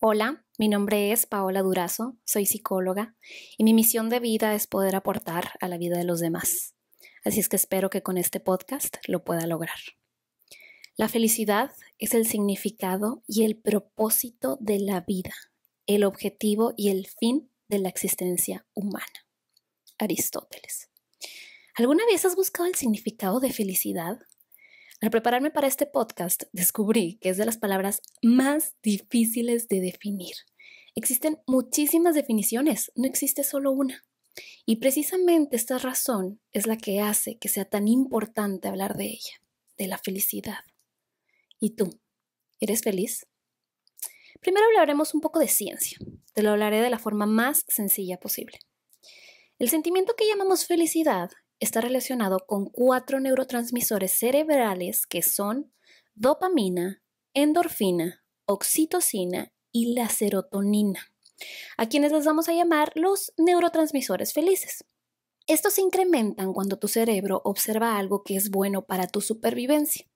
Hola, mi nombre es Paola Durazo, soy psicóloga y mi misión de vida es poder aportar a la vida de los demás. Así es que espero que con este podcast lo pueda lograr. La felicidad es el significado y el propósito de la vida, el objetivo y el fin de la existencia humana. Aristóteles. ¿Alguna vez has buscado el significado de felicidad? Al prepararme para este podcast, descubrí que es de las palabras más difíciles de definir. Existen muchísimas definiciones, no existe solo una. Y precisamente esta razón es la que hace que sea tan importante hablar de ella, de la felicidad. ¿Y tú? ¿Eres feliz? Primero hablaremos un poco de ciencia. Te lo hablaré de la forma más sencilla posible. El sentimiento que llamamos felicidad está relacionado con cuatro neurotransmisores cerebrales que son dopamina, endorfina, oxitocina y la serotonina, a quienes les vamos a llamar los neurotransmisores felices. Estos se incrementan cuando tu cerebro observa algo que es bueno para tu supervivencia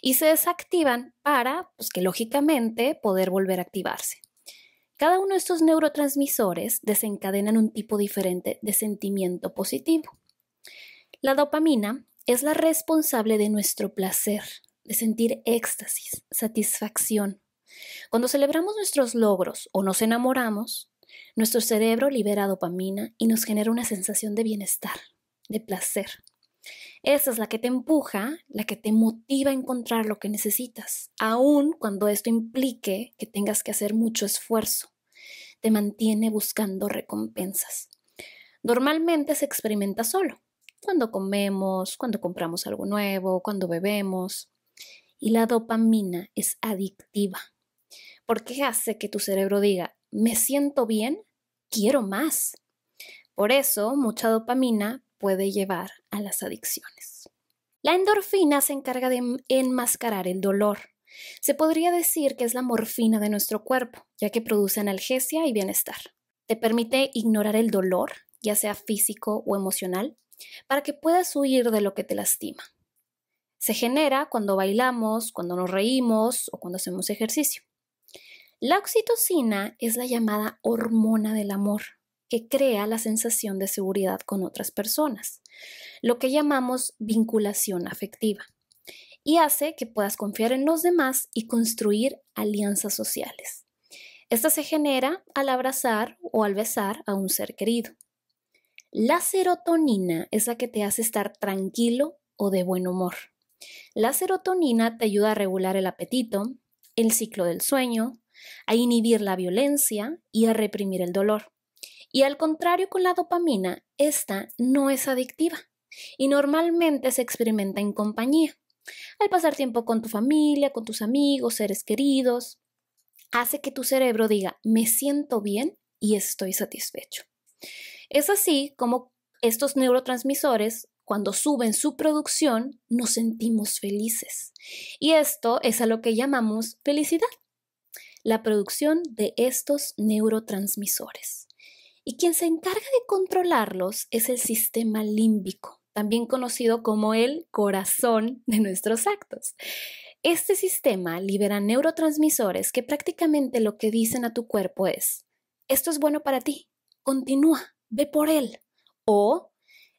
y se desactivan para, pues, que lógicamente, poder volver a activarse. Cada uno de estos neurotransmisores desencadenan un tipo diferente de sentimiento positivo. La dopamina es la responsable de nuestro placer, de sentir éxtasis, satisfacción. Cuando celebramos nuestros logros o nos enamoramos, nuestro cerebro libera dopamina y nos genera una sensación de bienestar, de placer. Esa es la que te empuja, la que te motiva a encontrar lo que necesitas, aun cuando esto implique que tengas que hacer mucho esfuerzo. Te mantiene buscando recompensas. Normalmente se experimenta solo, cuando comemos, cuando compramos algo nuevo, cuando bebemos. Y la dopamina es adictiva, porque hace que tu cerebro diga, me siento bien, quiero más. Por eso, mucha dopamina puede llevar a las adicciones. La endorfina se encarga de em, enmascarar el dolor. Se podría decir que es la morfina de nuestro cuerpo, ya que produce analgesia y bienestar. Te permite ignorar el dolor, ya sea físico o emocional, para que puedas huir de lo que te lastima. Se genera cuando bailamos, cuando nos reímos o cuando hacemos ejercicio. La oxitocina es la llamada hormona del amor, que crea la sensación de seguridad con otras personas, lo que llamamos vinculación afectiva, y hace que puedas confiar en los demás y construir alianzas sociales. Esta se genera al abrazar o al besar a un ser querido. La serotonina es la que te hace estar tranquilo o de buen humor. La serotonina te ayuda a regular el apetito, el ciclo del sueño, a inhibir la violencia y a reprimir el dolor. Y al contrario con la dopamina, esta no es adictiva y normalmente se experimenta en compañía. Al pasar tiempo con tu familia, con tus amigos, seres queridos, hace que tu cerebro diga, me siento bien y estoy satisfecho. Es así como estos neurotransmisores, cuando suben su producción, nos sentimos felices. Y esto es a lo que llamamos felicidad, la producción de estos neurotransmisores. Y quien se encarga de controlarlos es el sistema límbico, también conocido como el corazón de nuestros actos. Este sistema libera neurotransmisores que prácticamente lo que dicen a tu cuerpo es, esto es bueno para ti, continúa, ve por él. O,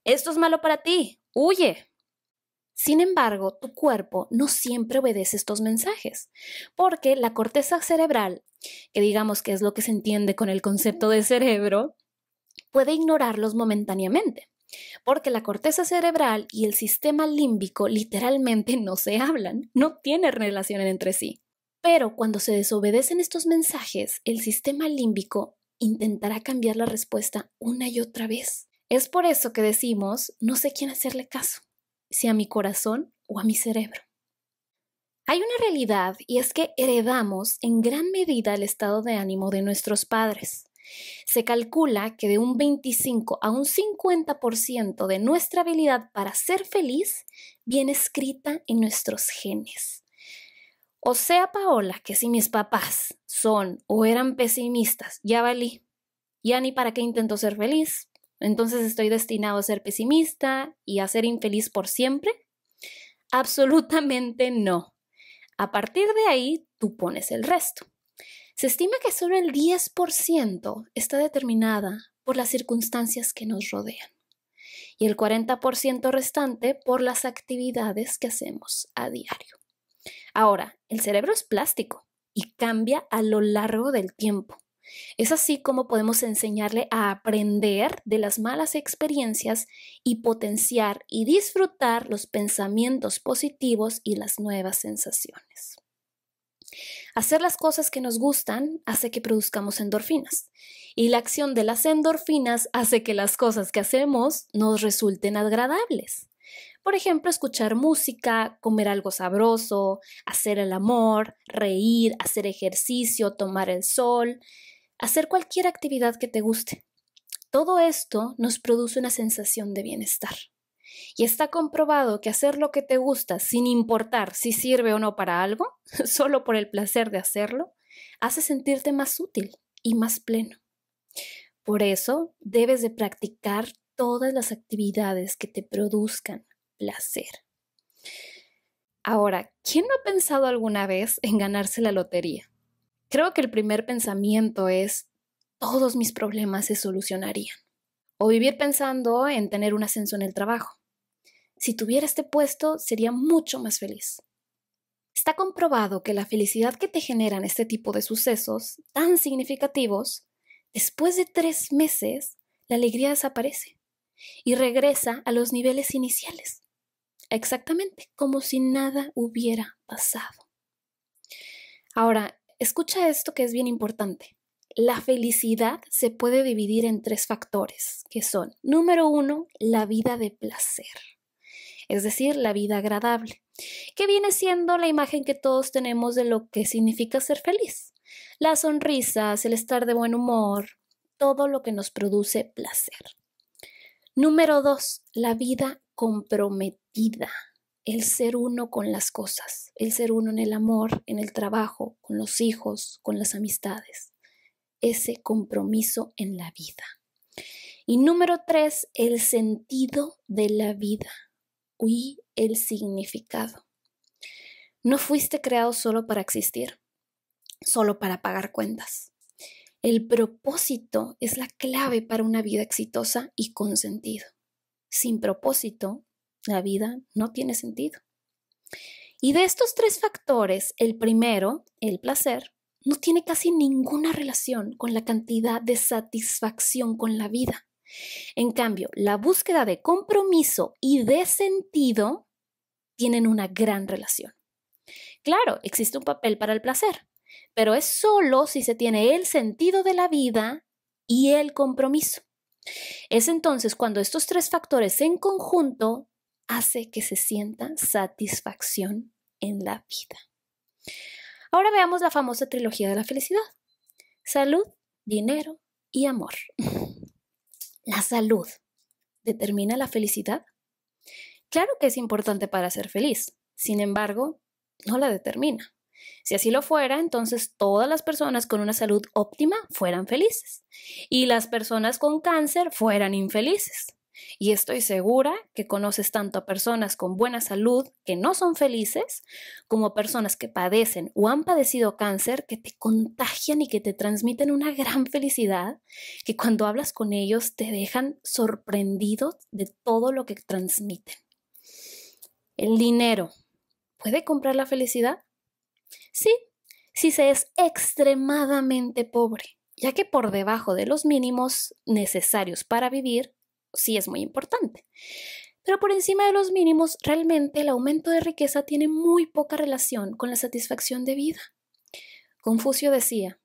esto es malo para ti, huye. Sin embargo, tu cuerpo no siempre obedece estos mensajes, porque la corteza cerebral, que digamos que es lo que se entiende con el concepto de cerebro, puede ignorarlos momentáneamente, porque la corteza cerebral y el sistema límbico literalmente no se hablan, no tienen relación entre sí. Pero cuando se desobedecen estos mensajes, el sistema límbico intentará cambiar la respuesta una y otra vez. Es por eso que decimos, no sé quién hacerle caso, si a mi corazón o a mi cerebro. Hay una realidad y es que heredamos en gran medida el estado de ánimo de nuestros padres. Se calcula que de un 25 a un 50% de nuestra habilidad para ser feliz viene escrita en nuestros genes. O sea, Paola, que si mis papás son o eran pesimistas, ya valí. Ya ni para qué intento ser feliz. Entonces estoy destinado a ser pesimista y a ser infeliz por siempre. Absolutamente no. A partir de ahí, tú pones el resto. Se estima que solo el 10% está determinada por las circunstancias que nos rodean y el 40% restante por las actividades que hacemos a diario. Ahora, el cerebro es plástico y cambia a lo largo del tiempo. Es así como podemos enseñarle a aprender de las malas experiencias y potenciar y disfrutar los pensamientos positivos y las nuevas sensaciones. Hacer las cosas que nos gustan hace que produzcamos endorfinas y la acción de las endorfinas hace que las cosas que hacemos nos resulten agradables. Por ejemplo, escuchar música, comer algo sabroso, hacer el amor, reír, hacer ejercicio, tomar el sol, hacer cualquier actividad que te guste. Todo esto nos produce una sensación de bienestar. Y está comprobado que hacer lo que te gusta, sin importar si sirve o no para algo, solo por el placer de hacerlo, hace sentirte más útil y más pleno. Por eso debes de practicar todas las actividades que te produzcan placer. Ahora, ¿quién no ha pensado alguna vez en ganarse la lotería? Creo que el primer pensamiento es, todos mis problemas se solucionarían. O vivir pensando en tener un ascenso en el trabajo. Si tuviera este puesto, sería mucho más feliz. Está comprobado que la felicidad que te generan este tipo de sucesos tan significativos, después de tres meses, la alegría desaparece y regresa a los niveles iniciales exactamente como si nada hubiera pasado. Ahora, escucha esto que es bien importante. La felicidad se puede dividir en tres factores, que son, número uno, la vida de placer, es decir, la vida agradable, que viene siendo la imagen que todos tenemos de lo que significa ser feliz. Las sonrisas, el estar de buen humor, todo lo que nos produce placer. Número dos, la vida comprometida, el ser uno con las cosas, el ser uno en el amor, en el trabajo, con los hijos, con las amistades, ese compromiso en la vida. Y número tres, el sentido de la vida y el significado. No fuiste creado solo para existir, solo para pagar cuentas. El propósito es la clave para una vida exitosa y con sentido sin propósito, la vida no tiene sentido. Y de estos tres factores, el primero, el placer, no tiene casi ninguna relación con la cantidad de satisfacción con la vida. En cambio, la búsqueda de compromiso y de sentido tienen una gran relación. Claro, existe un papel para el placer, pero es solo si se tiene el sentido de la vida y el compromiso. Es entonces cuando estos tres factores en conjunto hace que se sienta satisfacción en la vida. Ahora veamos la famosa trilogía de la felicidad. Salud, dinero y amor. ¿La salud determina la felicidad? Claro que es importante para ser feliz, sin embargo, no la determina. Si así lo fuera, entonces todas las personas con una salud óptima fueran felices y las personas con cáncer fueran infelices. Y estoy segura que conoces tanto a personas con buena salud que no son felices como a personas que padecen o han padecido cáncer que te contagian y que te transmiten una gran felicidad que cuando hablas con ellos te dejan sorprendidos de todo lo que transmiten. El dinero puede comprar la felicidad. Sí, si se es extremadamente pobre, ya que por debajo de los mínimos necesarios para vivir, sí es muy importante. Pero por encima de los mínimos, realmente el aumento de riqueza tiene muy poca relación con la satisfacción de vida. Confucio decía,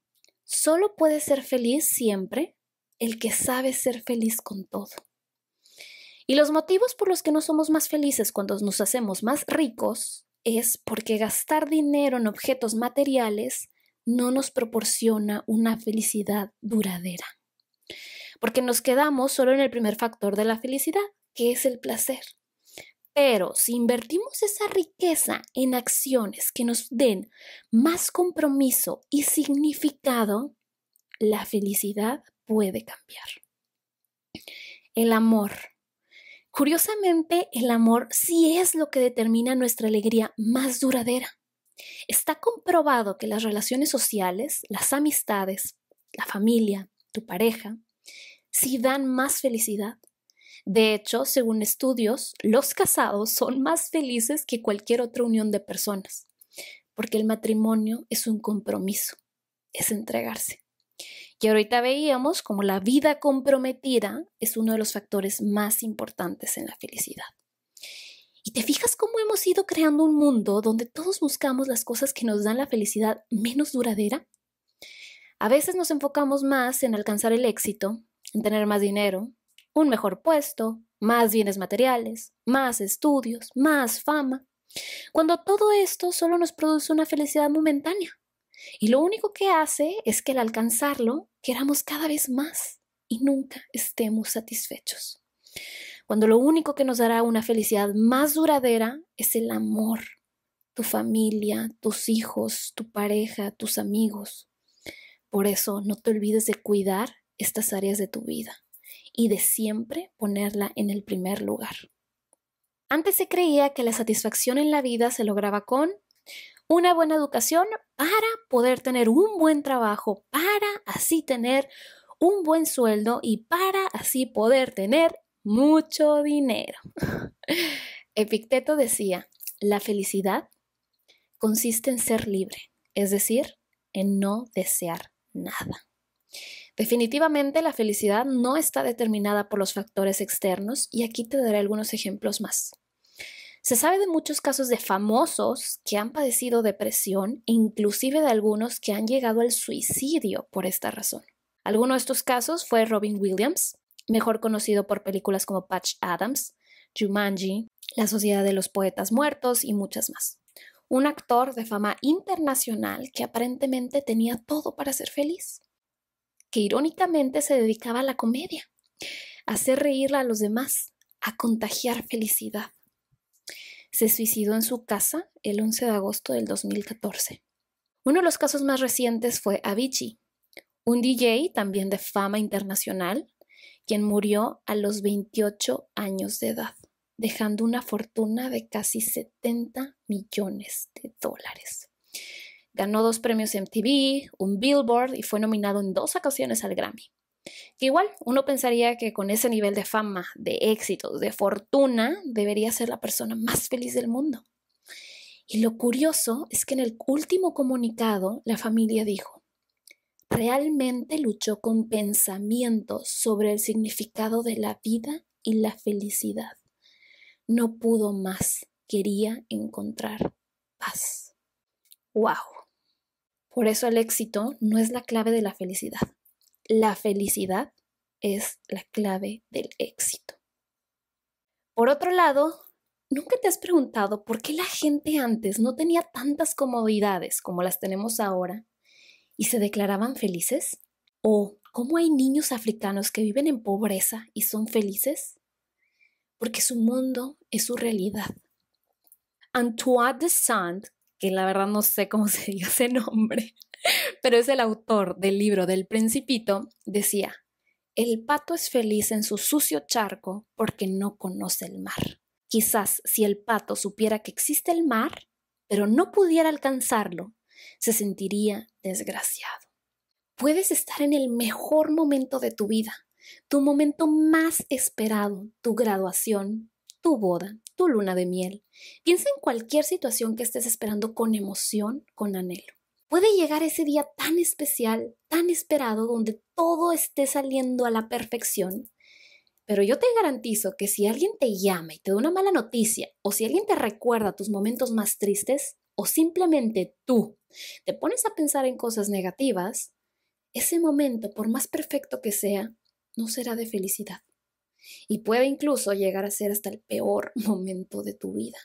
solo puede ser feliz siempre el que sabe ser feliz con todo. Y los motivos por los que no somos más felices cuando nos hacemos más ricos es porque gastar dinero en objetos materiales no nos proporciona una felicidad duradera. Porque nos quedamos solo en el primer factor de la felicidad, que es el placer. Pero si invertimos esa riqueza en acciones que nos den más compromiso y significado, la felicidad puede cambiar. El amor Curiosamente, el amor sí es lo que determina nuestra alegría más duradera. Está comprobado que las relaciones sociales, las amistades, la familia, tu pareja, sí dan más felicidad. De hecho, según estudios, los casados son más felices que cualquier otra unión de personas, porque el matrimonio es un compromiso, es entregarse que ahorita veíamos como la vida comprometida es uno de los factores más importantes en la felicidad. Y te fijas cómo hemos ido creando un mundo donde todos buscamos las cosas que nos dan la felicidad menos duradera. A veces nos enfocamos más en alcanzar el éxito, en tener más dinero, un mejor puesto, más bienes materiales, más estudios, más fama, cuando todo esto solo nos produce una felicidad momentánea. Y lo único que hace es que al alcanzarlo queramos cada vez más y nunca estemos satisfechos. Cuando lo único que nos dará una felicidad más duradera es el amor, tu familia, tus hijos, tu pareja, tus amigos. Por eso no te olvides de cuidar estas áreas de tu vida y de siempre ponerla en el primer lugar. Antes se creía que la satisfacción en la vida se lograba con una buena educación para poder tener un buen trabajo, para así tener un buen sueldo y para así poder tener mucho dinero. Epicteto decía, la felicidad consiste en ser libre, es decir, en no desear nada. Definitivamente la felicidad no está determinada por los factores externos y aquí te daré algunos ejemplos más. Se sabe de muchos casos de famosos que han padecido depresión e inclusive de algunos que han llegado al suicidio por esta razón. Alguno de estos casos fue Robin Williams, mejor conocido por películas como Patch Adams, Jumanji, La Sociedad de los Poetas Muertos y muchas más. Un actor de fama internacional que aparentemente tenía todo para ser feliz, que irónicamente se dedicaba a la comedia, a hacer reír a los demás, a contagiar felicidad se suicidó en su casa el 11 de agosto del 2014. Uno de los casos más recientes fue Avicii, un DJ también de fama internacional, quien murió a los 28 años de edad, dejando una fortuna de casi 70 millones de dólares. Ganó dos premios MTV, un Billboard y fue nominado en dos ocasiones al Grammy. Que igual uno pensaría que con ese nivel de fama, de éxito, de fortuna, debería ser la persona más feliz del mundo. Y lo curioso es que en el último comunicado la familia dijo, realmente luchó con pensamientos sobre el significado de la vida y la felicidad. No pudo más, quería encontrar paz. ¡Wow! Por eso el éxito no es la clave de la felicidad la felicidad es la clave del éxito. Por otro lado, ¿nunca te has preguntado por qué la gente antes no tenía tantas comodidades como las tenemos ahora y se declaraban felices? ¿O cómo hay niños africanos que viven en pobreza y son felices? Porque su mundo es su realidad. Antoine de Saint, que la verdad no sé cómo se dio ese nombre, Pero es el autor del libro del principito, decía, el pato es feliz en su sucio charco porque no conoce el mar. Quizás si el pato supiera que existe el mar, pero no pudiera alcanzarlo, se sentiría desgraciado. Puedes estar en el mejor momento de tu vida, tu momento más esperado, tu graduación, tu boda, tu luna de miel. Piensa en cualquier situación que estés esperando con emoción, con anhelo puede llegar ese día tan especial, tan esperado, donde todo esté saliendo a la perfección. Pero yo te garantizo que si alguien te llama y te da una mala noticia, o si alguien te recuerda tus momentos más tristes, o simplemente tú te pones a pensar en cosas negativas, ese momento, por más perfecto que sea, no será de felicidad. Y puede incluso llegar a ser hasta el peor momento de tu vida.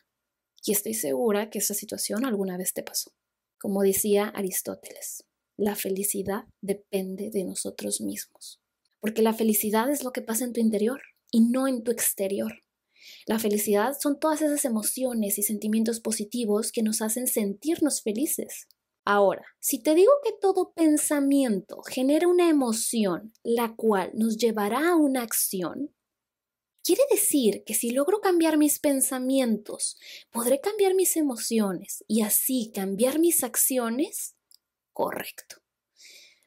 Y estoy segura que esa situación alguna vez te pasó. Como decía Aristóteles, la felicidad depende de nosotros mismos, porque la felicidad es lo que pasa en tu interior y no en tu exterior. La felicidad son todas esas emociones y sentimientos positivos que nos hacen sentirnos felices. Ahora, si te digo que todo pensamiento genera una emoción, la cual nos llevará a una acción, Quiere decir que si logro cambiar mis pensamientos, podré cambiar mis emociones y así cambiar mis acciones. Correcto.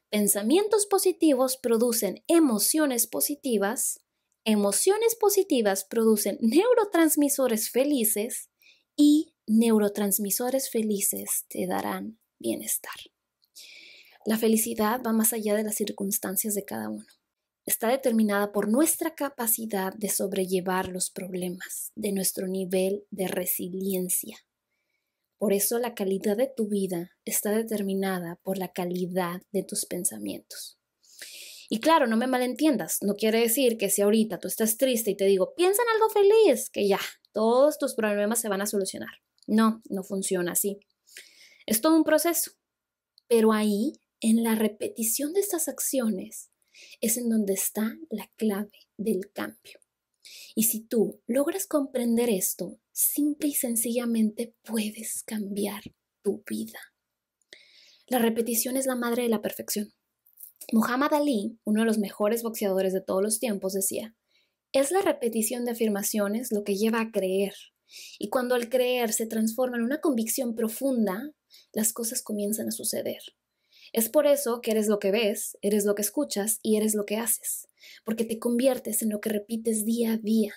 Pensamientos positivos producen emociones positivas, emociones positivas producen neurotransmisores felices y neurotransmisores felices te darán bienestar. La felicidad va más allá de las circunstancias de cada uno está determinada por nuestra capacidad de sobrellevar los problemas, de nuestro nivel de resiliencia. Por eso la calidad de tu vida está determinada por la calidad de tus pensamientos. Y claro, no me malentiendas, no quiere decir que si ahorita tú estás triste y te digo, piensa en algo feliz, que ya, todos tus problemas se van a solucionar. No, no funciona así. Es todo un proceso. Pero ahí, en la repetición de estas acciones, es en donde está la clave del cambio. Y si tú logras comprender esto, simple y sencillamente puedes cambiar tu vida. La repetición es la madre de la perfección. Muhammad Ali, uno de los mejores boxeadores de todos los tiempos, decía, es la repetición de afirmaciones lo que lleva a creer. Y cuando al creer se transforma en una convicción profunda, las cosas comienzan a suceder. Es por eso que eres lo que ves, eres lo que escuchas y eres lo que haces, porque te conviertes en lo que repites día a día.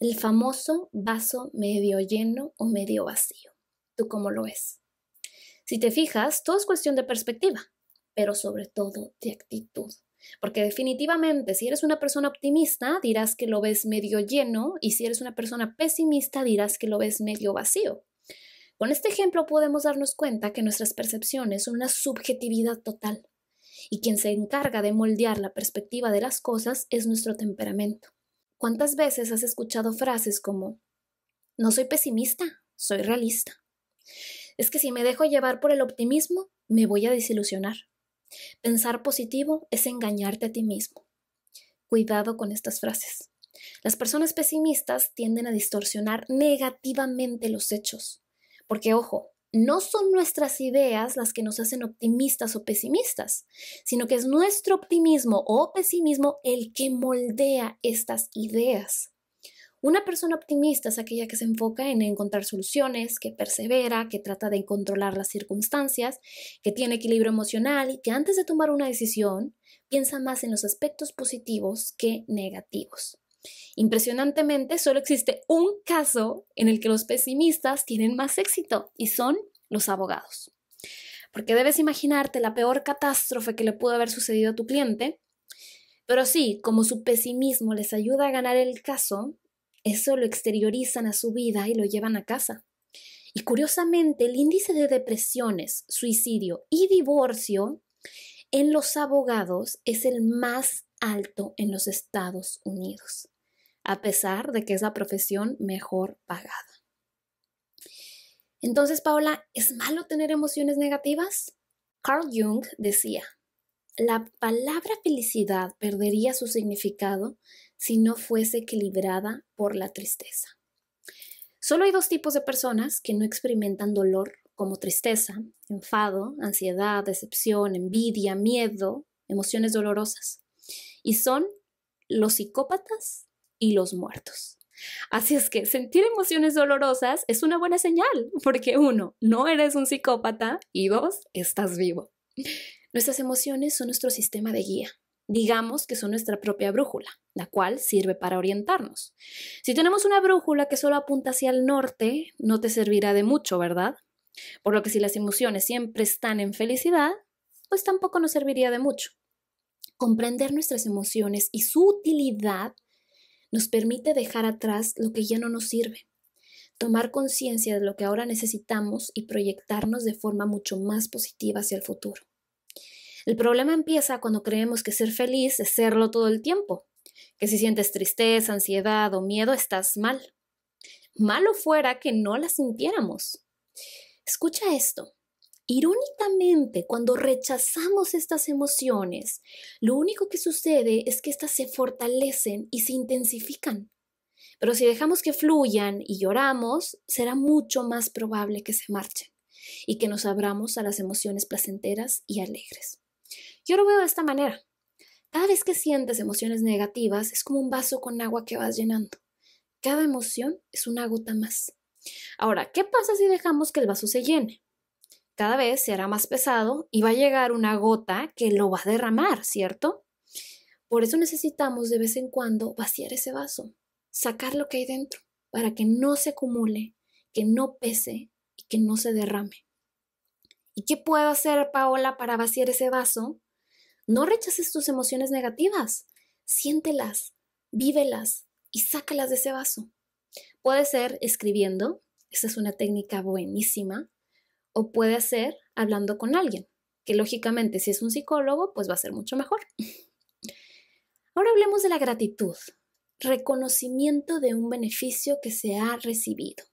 El famoso vaso medio lleno o medio vacío. ¿Tú cómo lo ves? Si te fijas, todo es cuestión de perspectiva, pero sobre todo de actitud. Porque definitivamente, si eres una persona optimista, dirás que lo ves medio lleno, y si eres una persona pesimista, dirás que lo ves medio vacío. Con este ejemplo podemos darnos cuenta que nuestras percepciones son una subjetividad total y quien se encarga de moldear la perspectiva de las cosas es nuestro temperamento. ¿Cuántas veces has escuchado frases como, no soy pesimista, soy realista? Es que si me dejo llevar por el optimismo, me voy a desilusionar. Pensar positivo es engañarte a ti mismo. Cuidado con estas frases. Las personas pesimistas tienden a distorsionar negativamente los hechos. Porque, ojo, no son nuestras ideas las que nos hacen optimistas o pesimistas, sino que es nuestro optimismo o pesimismo el que moldea estas ideas. Una persona optimista es aquella que se enfoca en encontrar soluciones, que persevera, que trata de controlar las circunstancias, que tiene equilibrio emocional y que antes de tomar una decisión piensa más en los aspectos positivos que negativos. Impresionantemente, solo existe un caso en el que los pesimistas tienen más éxito y son los abogados. Porque debes imaginarte la peor catástrofe que le pudo haber sucedido a tu cliente, pero sí, como su pesimismo les ayuda a ganar el caso, eso lo exteriorizan a su vida y lo llevan a casa. Y curiosamente, el índice de depresiones, suicidio y divorcio en los abogados es el más alto en los Estados Unidos, a pesar de que es la profesión mejor pagada. Entonces, Paola, ¿es malo tener emociones negativas? Carl Jung decía, la palabra felicidad perdería su significado si no fuese equilibrada por la tristeza. Solo hay dos tipos de personas que no experimentan dolor como tristeza, enfado, ansiedad, decepción, envidia, miedo, emociones dolorosas y son los psicópatas y los muertos. Así es que sentir emociones dolorosas es una buena señal, porque uno, no eres un psicópata y dos, estás vivo. Nuestras emociones son nuestro sistema de guía. Digamos que son nuestra propia brújula, la cual sirve para orientarnos. Si tenemos una brújula que solo apunta hacia el norte, no te servirá de mucho, ¿verdad? Por lo que si las emociones siempre están en felicidad, pues tampoco nos serviría de mucho. Comprender nuestras emociones y su utilidad nos permite dejar atrás lo que ya no nos sirve, tomar conciencia de lo que ahora necesitamos y proyectarnos de forma mucho más positiva hacia el futuro. El problema empieza cuando creemos que ser feliz es serlo todo el tiempo, que si sientes tristeza, ansiedad o miedo estás mal. Malo fuera que no la sintiéramos. Escucha esto. Irónicamente, cuando rechazamos estas emociones, lo único que sucede es que éstas se fortalecen y se intensifican. Pero si dejamos que fluyan y lloramos, será mucho más probable que se marchen y que nos abramos a las emociones placenteras y alegres. Yo lo veo de esta manera. Cada vez que sientes emociones negativas es como un vaso con agua que vas llenando. Cada emoción es una gota más. Ahora, ¿qué pasa si dejamos que el vaso se llene? cada vez se hará más pesado y va a llegar una gota que lo va a derramar, ¿cierto? Por eso necesitamos de vez en cuando vaciar ese vaso, sacar lo que hay dentro, para que no se acumule, que no pese y que no se derrame. ¿Y qué puedo hacer, Paola, para vaciar ese vaso? No rechaces tus emociones negativas, siéntelas, vívelas y sácalas de ese vaso. Puede ser escribiendo, esa es una técnica buenísima, o puede ser hablando con alguien, que lógicamente si es un psicólogo, pues va a ser mucho mejor. Ahora hablemos de la gratitud, reconocimiento de un beneficio que se ha recibido.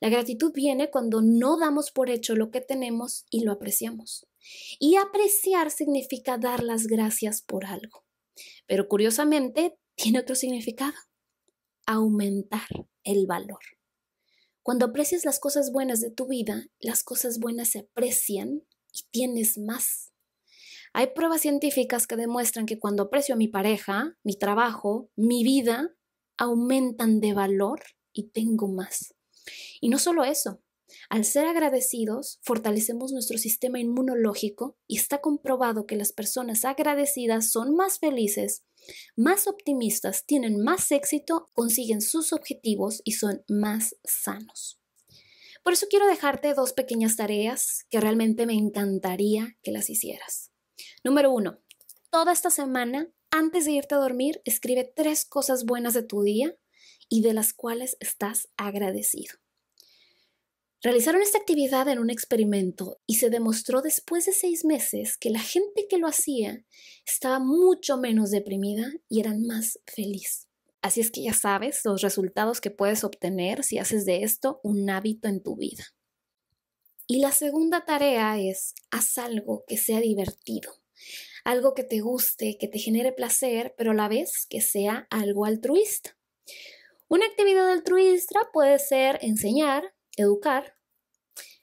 La gratitud viene cuando no damos por hecho lo que tenemos y lo apreciamos. Y apreciar significa dar las gracias por algo. Pero curiosamente, tiene otro significado, aumentar el valor. Cuando aprecias las cosas buenas de tu vida, las cosas buenas se aprecian y tienes más. Hay pruebas científicas que demuestran que cuando aprecio a mi pareja, mi trabajo, mi vida, aumentan de valor y tengo más. Y no solo eso, al ser agradecidos, fortalecemos nuestro sistema inmunológico y está comprobado que las personas agradecidas son más felices, más optimistas, tienen más éxito, consiguen sus objetivos y son más sanos. Por eso quiero dejarte dos pequeñas tareas que realmente me encantaría que las hicieras. Número uno, toda esta semana, antes de irte a dormir, escribe tres cosas buenas de tu día y de las cuales estás agradecido. Realizaron esta actividad en un experimento y se demostró después de seis meses que la gente que lo hacía estaba mucho menos deprimida y eran más feliz. Así es que ya sabes los resultados que puedes obtener si haces de esto un hábito en tu vida. Y la segunda tarea es, haz algo que sea divertido, algo que te guste, que te genere placer, pero a la vez que sea algo altruista. Una actividad altruista puede ser enseñar, educar.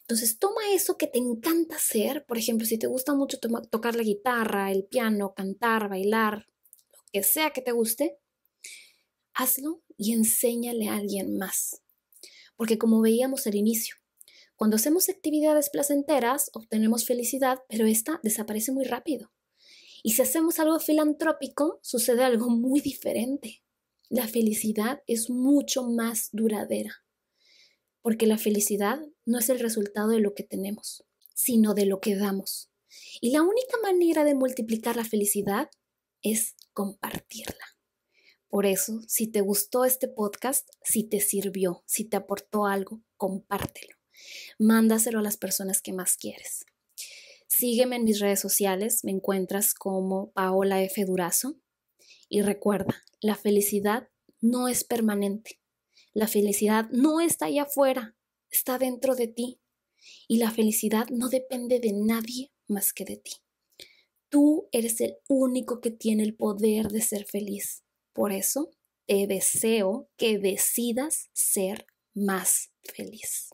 Entonces toma eso que te encanta hacer, por ejemplo, si te gusta mucho tocar la guitarra, el piano, cantar, bailar, lo que sea que te guste, hazlo y enséñale a alguien más. Porque como veíamos al inicio, cuando hacemos actividades placenteras obtenemos felicidad, pero esta desaparece muy rápido. Y si hacemos algo filantrópico, sucede algo muy diferente. La felicidad es mucho más duradera porque la felicidad no es el resultado de lo que tenemos, sino de lo que damos. Y la única manera de multiplicar la felicidad es compartirla. Por eso, si te gustó este podcast, si te sirvió, si te aportó algo, compártelo. Mándaselo a las personas que más quieres. Sígueme en mis redes sociales, me encuentras como Paola F. Durazo. Y recuerda, la felicidad no es permanente, la felicidad no está allá afuera, está dentro de ti. Y la felicidad no depende de nadie más que de ti. Tú eres el único que tiene el poder de ser feliz. Por eso te deseo que decidas ser más feliz.